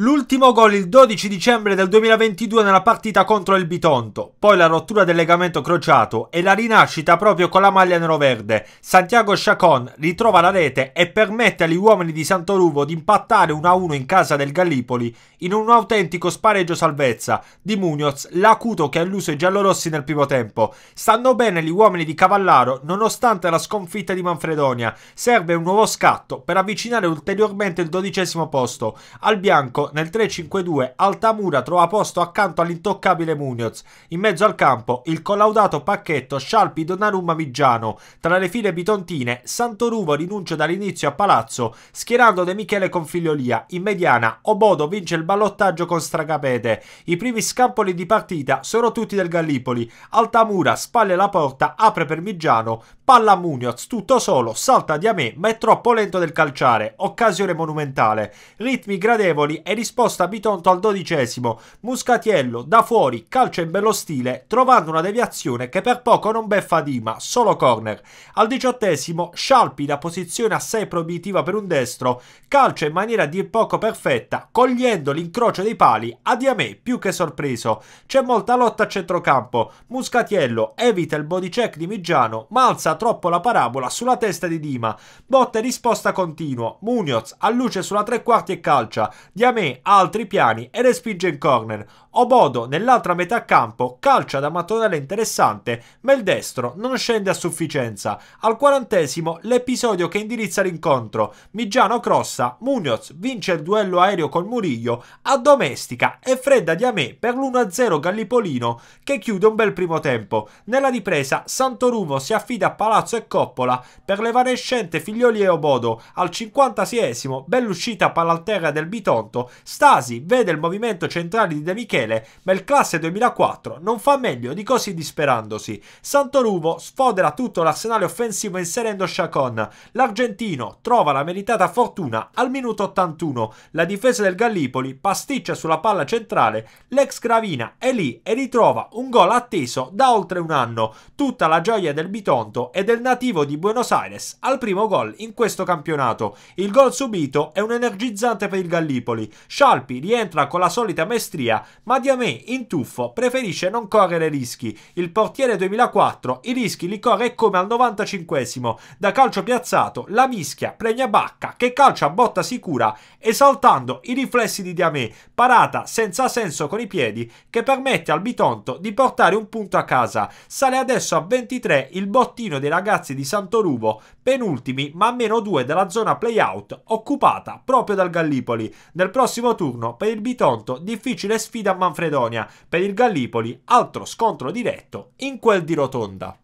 L'ultimo gol il 12 dicembre del 2022 nella partita contro il Bitonto, poi la rottura del legamento crociato e la rinascita proprio con la maglia neroverde. Santiago Chacon ritrova la rete e permette agli uomini di Santoruvo di impattare 1-1 in casa del Gallipoli in un autentico spareggio salvezza di Munoz, l'acuto che ha illuso i giallorossi nel primo tempo. Stanno bene gli uomini di Cavallaro nonostante la sconfitta di Manfredonia. Serve un nuovo scatto per avvicinare ulteriormente il dodicesimo posto. Al bianco nel 3-5-2 Altamura trova posto accanto all'intoccabile Munoz. In mezzo al campo il collaudato pacchetto Scialpi Donnarumma Vigiano. Tra le file bitontine Santoruvo rinuncia dall'inizio a Palazzo schierando De Michele con Figliolia. In mediana Obodo vince il ballottaggio con Stragapete. I primi scampoli di partita sono tutti del Gallipoli. Altamura spalle la porta, apre per Migiano, palla a Munoz, tutto solo, salta di Amè ma è troppo lento del calciare. Occasione monumentale. Ritmi gradevoli e risposta Bitonto al dodicesimo. Muscatiello da fuori, calcio in bello stile, trovando una deviazione che per poco non beffa Dima, solo corner. Al diciottesimo Scialpi da posizione assai proibitiva per un destro, calcio in maniera dir poco perfetta, cogliendo l'incrocio dei pali, a Diamè più che sorpreso. C'è molta lotta a centrocampo, Muscatiello evita il body check di Migiano, ma alza troppo la parabola sulla testa di Dima. Botte risposta continuo, Munoz alluce sulla tre quarti e calcia, Diamè Sané altri piani e respinge in corner. Obodo nell'altra metà campo calcia da mattonale interessante, ma il destro non scende a sufficienza. Al quarantesimo l'episodio che indirizza l'incontro. Migiano crossa, Munoz vince il duello aereo col Murillo, addomestica e fredda di Amè per l'1-0 Gallipolino che chiude un bel primo tempo. Nella ripresa Santorumo si affida a Palazzo e Coppola per l'evanescente Figlioli e Obodo. Al 56 bell'uscita palalterra del Bitonto Stasi vede il movimento centrale di De Michele, ma il classe 2004 non fa meglio di così disperandosi. Santoruvo sfodera tutto l'arsenale offensivo inserendo Chacon. L'argentino trova la meritata fortuna al minuto 81. La difesa del Gallipoli pasticcia sulla palla centrale, l'ex Gravina è lì e ritrova un gol atteso da oltre un anno. Tutta la gioia del Bitonto e del nativo di Buenos Aires al primo gol in questo campionato. Il gol subito è un energizzante per il Gallipoli. Scialpi rientra con la solita maestria, ma Diamé in tuffo preferisce non correre rischi. Il portiere 2004 i rischi li corre come al 95 Da calcio piazzato, la mischia premia Bacca che calcia a botta sicura, esaltando i riflessi di Diamé, parata senza senso con i piedi che permette al Bitonto di portare un punto a casa. Sale adesso a 23 il bottino dei ragazzi di Santorubo, penultimi ma meno due della zona playout occupata proprio dal Gallipoli. Nel prossimo prossimo turno per il Bitonto difficile sfida a Manfredonia, per il Gallipoli altro scontro diretto in quel di Rotonda.